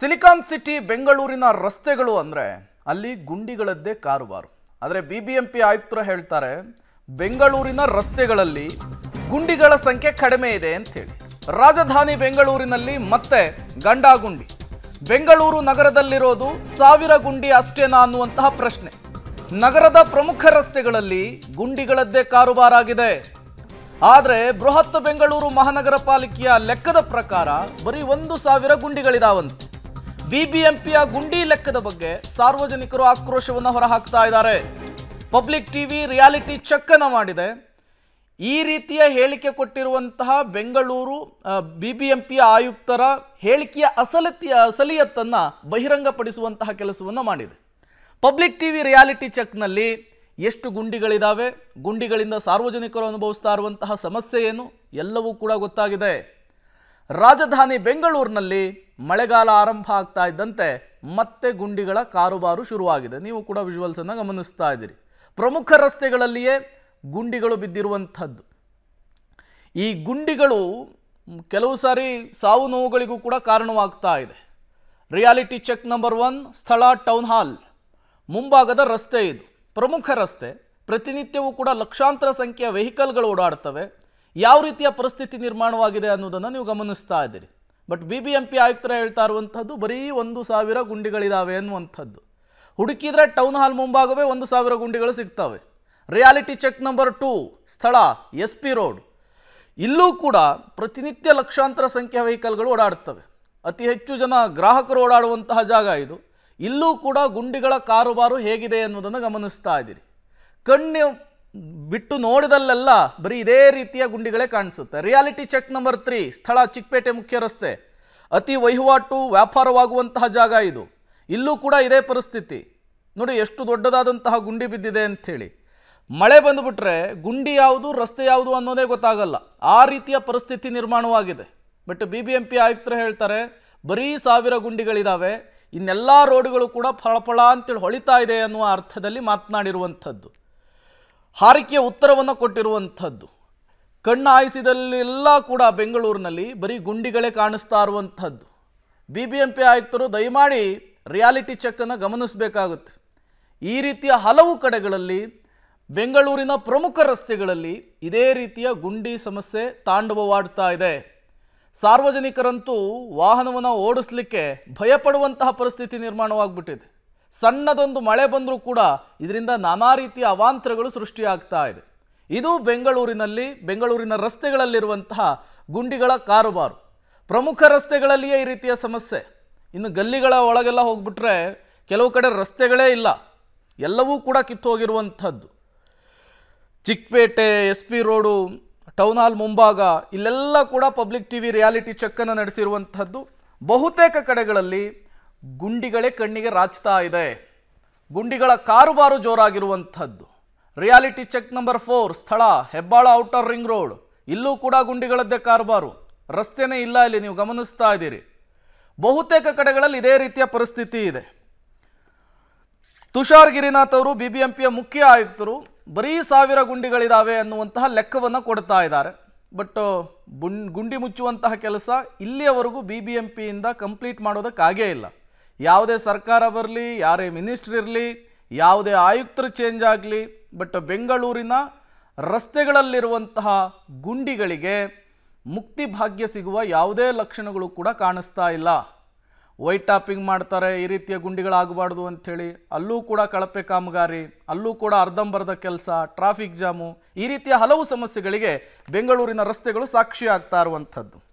silicon city ಬೆಂಗಳೂರಿನ ರಸ್ತೆಗಳು ಅಂದರೆ ಅಲ್ಲಿ ಗುಂಡಿಗಳದ್ದೇ ಕಾರುಬಾರು ಆದರೆ ಬಿ ಬಿ ಎಂ ಪಿ ಆಯುಕ್ತರು ಹೇಳ್ತಾರೆ ಬೆಂಗಳೂರಿನ ರಸ್ತೆಗಳಲ್ಲಿ ಗುಂಡಿಗಳ ಸಂಖ್ಯೆ ಕಡಿಮೆ ಇದೆ ಅಂಥೇಳಿ ರಾಜಧಾನಿ ಬೆಂಗಳೂರಿನಲ್ಲಿ ಮತ್ತೆ ಗಂಡಾ ಗುಂಡಿ ಬೆಂಗಳೂರು ನಗರದಲ್ಲಿರೋದು ಸಾವಿರ ಗುಂಡಿ ಅಷ್ಟೇನಾ ಅನ್ನುವಂತಹ ಪ್ರಶ್ನೆ ನಗರದ ಪ್ರಮುಖ ರಸ್ತೆಗಳಲ್ಲಿ ಗುಂಡಿಗಳದ್ದೇ ಕಾರುಬಾರಾಗಿದೆ ಆದರೆ ಬೃಹತ್ ಬೆಂಗಳೂರು ಮಹಾನಗರ ಪಾಲಿಕೆಯ ಲೆಕ್ಕದ ಪ್ರಕಾರ ಬರೀ ಒಂದು ಸಾವಿರ ಗುಂಡಿಗಳಿದಾವಂತೆ ಬಿಬಿಎಂಪಿಯ ಗುಂಡಿ ಲೆಕ್ಕದ ಬಗ್ಗೆ ಸಾರ್ವಜನಿಕರು ಆಕ್ರೋಶವನ್ನು ಹೊರಹಾಕ್ತಾ ಇದ್ದಾರೆ ಪಬ್ಲಿಕ್ ಟಿವಿ ರಿಯಾಲಿಟಿ ಚೆಕ್ ಅನ್ನು ಮಾಡಿದೆ ಈ ರೀತಿಯ ಹೇಳಿಕೆ ಕೊಟ್ಟಿರುವಂತಹ ಬೆಂಗಳೂರು ಬಿಬಿಎಂಪಿಯ ಆಯುಕ್ತರ ಹೇಳಿಕೆಯ ಅಸಲತಿಯ ಅಸಲಿಯತ್ತನ್ನು ಬಹಿರಂಗಪಡಿಸುವಂತಹ ಕೆಲಸವನ್ನು ಮಾಡಿದೆ ಪಬ್ಲಿಕ್ ಟಿವಿ ರಿಯಾಲಿಟಿ ಚೆಕ್ನಲ್ಲಿ ಎಷ್ಟು ಗುಂಡಿಗಳಿದ್ದಾವೆ ಗುಂಡಿಗಳಿಂದ ಸಾರ್ವಜನಿಕರು ಅನುಭವಿಸ್ತಾ ಇರುವಂತಹ ಸಮಸ್ಯೆ ಏನು ಎಲ್ಲವೂ ಕೂಡ ಗೊತ್ತಾಗಿದೆ ರಾಜಧಾನಿ ಬೆಂಗಳೂರಿನಲ್ಲಿ ಮಳೆಗಾಲ ಆರಂಭ ಆಗ್ತಾ ಇದ್ದಂತೆ ಮತ್ತೆ ಗುಂಡಿಗಳ ಕಾರುಬಾರು ಶುರುವಾಗಿದೆ ನೀವು ಕೂಡ ವಿಜುವಲ್ಸನ್ನು ಗಮನಿಸ್ತಾ ಇದ್ದೀರಿ ಪ್ರಮುಖ ರಸ್ತೆಗಳಲ್ಲಿಯೇ ಗುಂಡಿಗಳು ಬಿದ್ದಿರುವಂಥದ್ದು ಈ ಗುಂಡಿಗಳು ಕೆಲವು ಸಾರಿ ಸಾವು ನೋವುಗಳಿಗೂ ಕೂಡ ಕಾರಣವಾಗ್ತಾ ಇದೆ ರಿಯಾಲಿಟಿ ಚೆಕ್ ನಂಬರ್ ಒನ್ ಸ್ಥಳ ಟೌನ್ ಹಾಲ್ ಮುಂಭಾಗದ ರಸ್ತೆ ಇದು ಪ್ರಮುಖ ರಸ್ತೆ ಪ್ರತಿನಿತ್ಯವೂ ಕೂಡ ಲಕ್ಷಾಂತರ ಸಂಖ್ಯೆಯ ವೆಹಿಕಲ್ಗಳು ಓಡಾಡ್ತವೆ ಯಾವ ರೀತಿಯ ಪರಿಸ್ಥಿತಿ ನಿರ್ಮಾಣವಾಗಿದೆ ಅನ್ನೋದನ್ನು ನೀವು ಗಮನಿಸ್ತಾ ಇದ್ದೀರಿ but B B M P ಆಯುಕ್ತರ ಹೇಳ್ತಾ ಇರುವಂಥದ್ದು ಬರೀ ಒಂದು ಸಾವಿರ ಗುಂಡಿಗಳಿದ್ದಾವೆ ಅನ್ನುವಂಥದ್ದು ಹುಡುಕಿದರೆ ಟೌನ್ ಹಾಲ್ ಮುಂಭಾಗವೇ ಒಂದು ಸಾವಿರ ಗುಂಡಿಗಳು ಸಿಗ್ತವೆ ರಿಯಾಲಿಟಿ ಚೆಕ್ ನಂಬರ್ ಟೂ ಸ್ಥಳ ಎಸ್ ಪಿ ರೋಡ್ ಇಲ್ಲೂ ಕೂಡ ಪ್ರತಿನಿತ್ಯ ಲಕ್ಷಾಂತರ ಸಂಖ್ಯೆಯ ವೆಹಿಕಲ್ಗಳು ಓಡಾಡುತ್ತವೆ ಅತಿ ಹೆಚ್ಚು ಜನ ಗ್ರಾಹಕರು ಓಡಾಡುವಂತಹ ಜಾಗ ಇದು ಇಲ್ಲೂ ಕೂಡ ಗುಂಡಿಗಳ ಕಾರುಬಾರು ಹೇಗಿದೆ ಅನ್ನೋದನ್ನು ಗಮನಿಸ್ತಾ ಇದ್ದೀರಿ ಕಣ್ಣು ಬಿಟ್ಟು ನೋಡಿದಲ್ಲೆಲ್ಲ ಬರೀ ಇದೇ ರೀತಿಯ ಗುಂಡಿಗಳೇ ಕಾಣಿಸುತ್ತೆ ರಿಯಾಲಿಟಿ ಚೆಕ್ ನಂಬರ್ ತ್ರೀ ಸ್ಥಳ ಚಿಕ್ಕಪೇಟೆ ಮುಖ್ಯ ರಸ್ತೆ ಅತಿ ವಹಿವಾಟು ವ್ಯಾಪಾರವಾಗುವಂತಹ ಜಾಗ ಇದು ಇಲ್ಲೂ ಕೂಡ ಇದೇ ಪರಿಸ್ಥಿತಿ ನೋಡಿ ಎಷ್ಟು ದೊಡ್ಡದಾದಂತಹ ಗುಂಡಿ ಬಿದ್ದಿದೆ ಅಂಥೇಳಿ ಮಳೆ ಬಂದುಬಿಟ್ರೆ ಗುಂಡಿ ಯಾವುದು ರಸ್ತೆ ಯಾವುದು ಅನ್ನೋದೇ ಗೊತ್ತಾಗಲ್ಲ ಆ ರೀತಿಯ ಪರಿಸ್ಥಿತಿ ನಿರ್ಮಾಣವಾಗಿದೆ but B B M P ಆಯುಕ್ತರು ಹೇಳ್ತಾರೆ ಬರೀ ಸಾವಿರ ಗುಂಡಿಗಳಿದ್ದಾವೆ ಇನ್ನೆಲ್ಲ ರೋಡ್ಗಳು ಕೂಡ ಫಳಫಳ ಅಂತೇಳಿ ಹೊಳಿತಾ ಇದೆ ಅನ್ನುವ ಅರ್ಥದಲ್ಲಿ ಮಾತನಾಡಿರುವಂಥದ್ದು ಹಾರಿಕೆಯ ಉತ್ತರವನ್ನು ಕೊಟ್ಟಿರುವಂಥದ್ದು ಕಣ್ಣು ಕೂಡ ಬೆಂಗಳೂರಿನಲ್ಲಿ ಬರೀ ಗುಂಡಿಗಳೇ ಕಾಣಿಸ್ತಾ ಇರುವಂಥದ್ದು ಬಿ ಬಿ ಎಂ ಪಿ ಆಯುಕ್ತರು ದಯಮಾಡಿ ರಿಯಾಲಿಟಿ ಚೆಕ್ಕನ್ನು ಗಮನಿಸಬೇಕಾಗುತ್ತೆ ಈ ರೀತಿಯ ಹಲವು ಕಡೆಗಳಲ್ಲಿ ಬೆಂಗಳೂರಿನ ಪ್ರಮುಖ ರಸ್ತೆಗಳಲ್ಲಿ ಇದೇ ರೀತಿಯ ಗುಂಡಿ ಸಮಸ್ಯೆ ತಾಂಡವವಾಡ್ತಾ ಇದೆ ಸಾರ್ವಜನಿಕರಂತೂ ವಾಹನವನ್ನು ಓಡಿಸ್ಲಿಕ್ಕೆ ಭಯಪಡುವಂತಹ ಪರಿಸ್ಥಿತಿ ನಿರ್ಮಾಣವಾಗ್ಬಿಟ್ಟಿದೆ ಸಣ್ಣದೊಂದು ಮಳೆ ಬಂದರೂ ಕೂಡ ಇದರಿಂದ ನಾನಾ ರೀತಿಯ ಅವಾಂತರಗಳು ಸೃಷ್ಟಿಯಾಗ್ತಾ ಇದೆ ಇದು ಬೆಂಗಳೂರಿನಲ್ಲಿ ಬೆಂಗಳೂರಿನ ರಸ್ತೆಗಳಲ್ಲಿರುವಂತಹ ಗುಂಡಿಗಳ ಕಾರುಬಾರು ಪ್ರಮುಖ ರಸ್ತೆಗಳಲ್ಲಿಯೇ ಈ ರೀತಿಯ ಸಮಸ್ಯೆ ಇನ್ನು ಗಲ್ಲಿಗಳ ಒಳಗೆಲ್ಲ ಹೋಗ್ಬಿಟ್ರೆ ಕೆಲವು ಕಡೆ ರಸ್ತೆಗಳೇ ಇಲ್ಲ ಎಲ್ಲವೂ ಕೂಡ ಕಿತ್ತೋಗಿರುವಂಥದ್ದು Chickpet S P road town hall ಮುಂಭಾಗ ಇಲ್ಲೆಲ್ಲ ಕೂಡ ಪಬ್ಲಿಕ್ ಟಿ ವಿ ರಿಯಾಲಿಟಿ ಚೆಕ್ಕನ್ನು ನಡೆಸಿರುವಂಥದ್ದು ಬಹುತೇಕ ಕಡೆಗಳಲ್ಲಿ ಗುಂಡಿಗಳೇ ಕಣ್ಣಿಗೆ ರಾಚ್ತಾ ಇದೆ ಗುಂಡಿಗಳ ಕಾರುಬಾರು ಜೋರಾಗಿರುವಂಥದ್ದು ರಿಯಾಲಿಟಿ ಚೆಕ್ ನಂಬರ್ ಫೋರ್ ಸ್ಥಳ ಹೆಬ್ಬಾಳ ಔಟರ್ ರಿಂಗ್ ರೋಡ್ ಇಲ್ಲೂ ಕೂಡ ಗುಂಡಿಗಳದ್ದೇ ಕಾರುಬಾರು ರಸ್ತೆನೇ ಇಲ್ಲ ಇಲ್ಲಿ ನೀವು ಗಮನಿಸ್ತಾ ಇದ್ದೀರಿ ಬಹುತೇಕ ಕಡೆಗಳಲ್ಲಿ ಇದೇ ರೀತಿಯ ಪರಿಸ್ಥಿತಿ ಇದೆ ತುಷಾರ್ ಗಿರಿನಾಥ್ ಅವರು ಬಿ ಬಿ ಎಂ ಪಿಯ ಮುಖ್ಯ ಆಯುಕ್ತರು ಬರೀ ಸಾವಿರ ಗುಂಡಿಗಳಿದ್ದಾವೆ ಅನ್ನುವಂತಹ ಲೆಕ್ಕವನ್ನು ಕೊಡ್ತಾ ಇದ್ದಾರೆ ಬಟ್ ಗುಂಡಿ ಮುಚ್ಚುವಂತಹ ಕೆಲಸ ಇಲ್ಲಿಯವರೆಗೂ ಬಿ ಬಿ ಎಂ ಪಿಯಿಂದ ಕಂಪ್ಲೀಟ್ ಮಾಡೋದಕ್ಕಾಗೇ ಇಲ್ಲ ಯಾವುದೇ ಸರ್ಕಾರ ಬರಲಿ ಯಾರೇ ಮಿನಿಸ್ಟ್ರ್ ಇರಲಿ ಯಾವುದೇ ಆಯುಕ್ತರು ಚೇಂಜ್ ಆಗಲಿ ಬಟ್ ಬೆಂಗಳೂರಿನ ರಸ್ತೆಗಳಲ್ಲಿರುವಂತಹ ಗುಂಡಿಗಳಿಗೆ ಮುಕ್ತಿ ಭಾಗ್ಯ ಸಿಗುವ ಯಾವುದೇ ಲಕ್ಷಣಗಳು ಕೂಡ ಕಾಣಿಸ್ತಾ ಇಲ್ಲ ವೈಟ್ ಟಾಪಿಂಗ್ ಮಾಡ್ತಾರೆ ಈ ರೀತಿಯ ಗುಂಡಿಗಳಾಗಬಾರ್ದು ಅಂಥೇಳಿ ಅಲ್ಲೂ ಕೂಡ ಕಳಪೆ ಕಾಮಗಾರಿ ಅಲ್ಲೂ ಕೂಡ ಅರ್ಧಂಬರ್ಧ ಕೆಲಸ ಟ್ರಾಫಿಕ್ ಜಾಮು ಈ ರೀತಿಯ ಹಲವು ಸಮಸ್ಯೆಗಳಿಗೆ ಬೆಂಗಳೂರಿನ ರಸ್ತೆಗಳು ಸಾಕ್ಷಿಯಾಗ್ತಾ ಇರುವಂಥದ್ದು